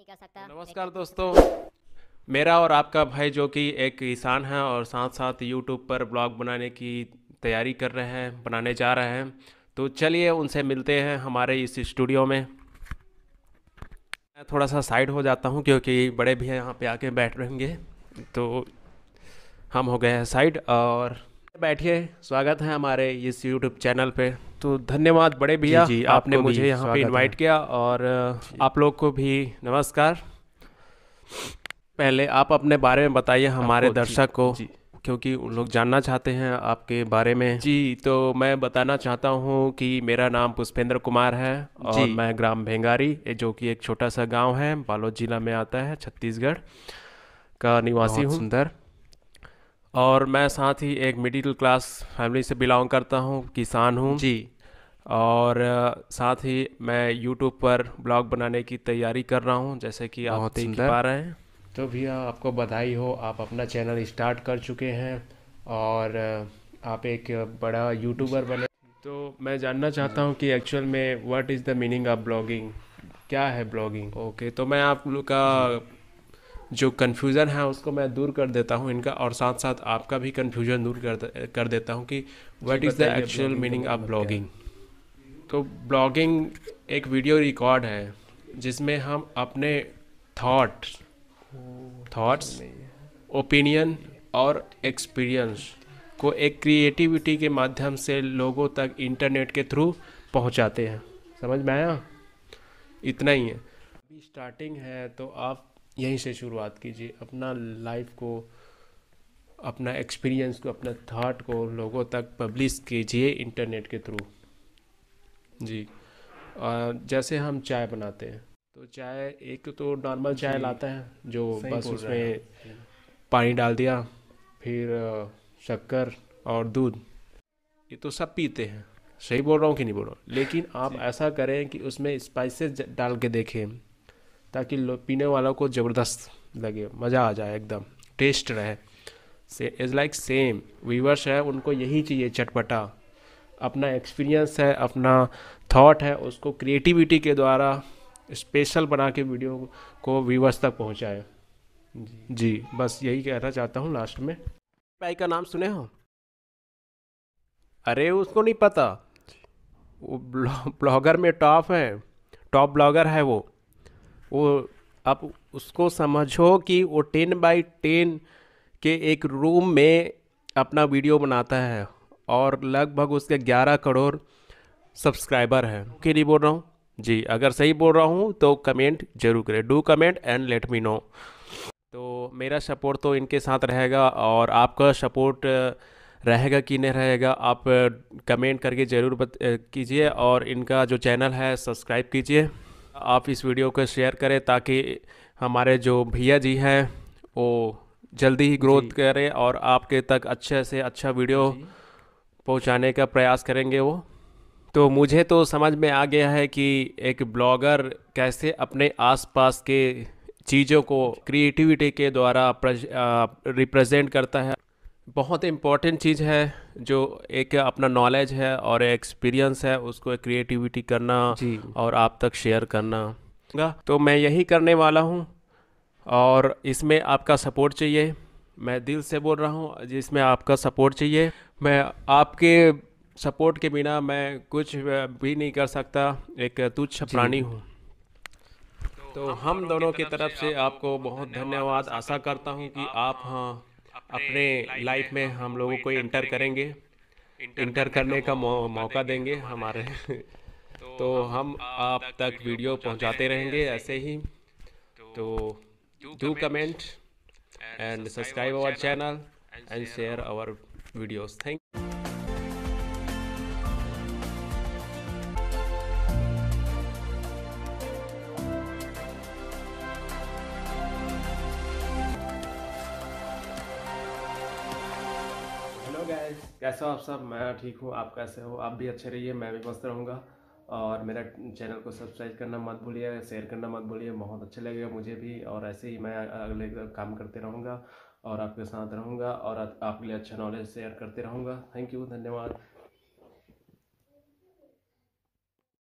नहीं कर सकता नमस्कार दोस्तों मेरा और आपका भाई जो कि एक किसान है और साथ साथ यूट्यूब पर ब्लॉग बनाने की तैयारी कर रहे हैं बनाने जा रहे हैं तो चलिए उनसे मिलते हैं हमारे इस स्टूडियो में मैं थोड़ा सा साइड हो जाता हूँ क्योंकि बड़े भी यहाँ पे आके बैठ रहेंगे तो हम हो गए हैं साइड और बैठिए स्वागत है हमारे इस यूट्यूब चैनल पे तो धन्यवाद बड़े भैया जी, जी, आपने मुझे यहाँ पे इनवाइट किया और आप लोग को भी नमस्कार पहले आप अपने बारे में बताइए हमारे दर्शक को क्योंकि उन लोग जानना चाहते हैं आपके बारे में जी तो मैं बताना चाहता हूँ कि मेरा नाम पुष्पेंद्र कुमार है और मैं ग्राम भेंगारी जो कि एक छोटा सा गांव है बालोद जिला में आता है छत्तीसगढ़ का निवासी हूँ सुंदर और मैं साथ ही एक मिडिल क्लास फैमिली से बिलोंग करता हूँ किसान हूँ जी और साथ ही मैं यूट्यूब पर ब्लॉग बनाने की तैयारी कर रहा हूँ जैसे कि आप देख पा रहे हैं तो भैया आपको बधाई हो आप अपना चैनल स्टार्ट कर चुके हैं और आप एक बड़ा यूट्यूबर बने तो मैं जानना चाहता हूँ कि एक्चुअल में what is the meaning of blogging क्या है ब्लॉगिंग ओके तो मैं आप लोग का जो कन्फ्यूज़न है उसको मैं दूर कर देता हूँ इनका और साथ साथ आपका भी कन्फ्यूज़न दूर कर कर देता हूँ कि what is the actual meaning of blogging तो ब्लॉगिंग एक वीडियो रिकॉर्ड है जिसमें हम अपने थॉट थॉट्स ओपिनियन और एक्सपीरियंस को एक क्रिएटिविटी के माध्यम से लोगों तक इंटरनेट के थ्रू पहुंचाते हैं समझ में आया इतना ही है अभी स्टार्टिंग है तो आप यहीं से शुरुआत कीजिए अपना लाइफ को अपना एक्सपीरियंस को अपना थाट को लोगों तक पब्लिश कीजिए इंटरनेट के थ्रू जी जैसे हम चाय बनाते हैं तो चाय एक तो नॉर्मल चाय लाता है जो बस उसमें पानी डाल दिया फिर शक्कर और दूध ये तो सब पीते हैं सही बोल रहा हूँ कि नहीं बोल रहा हूँ लेकिन आप ऐसा करें कि उसमें स्पाइसेस डाल के देखें ताकि पीने वालों को ज़बरदस्त लगे मज़ा आ जाए एकदम टेस्ट रहे से इज़ लाइक सेम व्यूवर्स है उनको यही चाहिए चटपटा अपना एक्सपीरियंस है अपना थॉट है उसको क्रिएटिविटी के द्वारा स्पेशल बना के वीडियो को व्यूवर्स तक पहुँचाए जी।, जी बस यही कहना चाहता हूँ लास्ट में भाई का नाम सुने हो अरे उसको नहीं पता वो ब्लॉगर में टॉप है टॉप ब्लॉगर है वो वो आप उसको समझो कि वो टेन बाई टेन के एक रूम में अपना वीडियो बनाता है और लगभग उसके ग्यारह करोड़ सब्सक्राइबर हैं क्यों नहीं बोल रहा हूँ जी अगर सही बोल रहा हूँ तो कमेंट जरूर करें do comment and let me know तो मेरा सपोर्ट तो इनके साथ रहेगा और आपका सपोर्ट रहेगा कि नहीं रहेगा आप कमेंट करके ज़रूर बत कीजिए और इनका जो चैनल है सब्सक्राइब कीजिए आप इस वीडियो को शेयर करें ताकि हमारे जो भैया जी हैं वो जल्दी ही ग्रोथ करें और आपके तक अच्छे से अच्छा वीडियो पहुंचाने का प्रयास करेंगे वो तो मुझे तो समझ में आ गया है कि एक ब्लॉगर कैसे अपने आसपास के चीज़ों को क्रिएटिविटी के द्वारा रिप्रेजेंट करता है बहुत इम्पॉर्टेंट चीज़ है जो एक अपना नॉलेज है और एक्सपीरियंस है उसको क्रिएटिविटी करना और आप तक शेयर करना तो मैं यही करने वाला हूँ और इसमें आपका सपोर्ट चाहिए मैं दिल से बोल रहा हूँ जिसमें आपका सपोर्ट चाहिए मैं आपके सपोर्ट के बिना मैं कुछ भी नहीं कर सकता एक तुच्छ प्राणी हूँ तो हम दोनों की तरफ से आपको बहुत धन्यवाद आशा करता हूँ कि आप हाँ अपने लाइफ में हम लोगों को इंटर करेंगे इंटर करने का मौका देंगे हमारे तो, तो हम आप तक वीडियो पहुंचाते रहेंगे ऐसे ही तो do comment and subscribe our channel and share our videos thank कैसे हो आप सब मैं ठीक हूँ आप कैसे हो आप भी अच्छे रहिए मैं भी मस्त रहूँगा और मेरा चैनल को सब्सक्राइब करना मत भूलिए शेयर करना मत भूलिए बहुत अच्छा लगेगा मुझे भी और ऐसे ही मैं अगले काम करते रहूँगा और आपके साथ रहूँगा और आपके लिए अच्छा नॉलेज शेयर करते रहूँगा थैंक यू धन्यवाद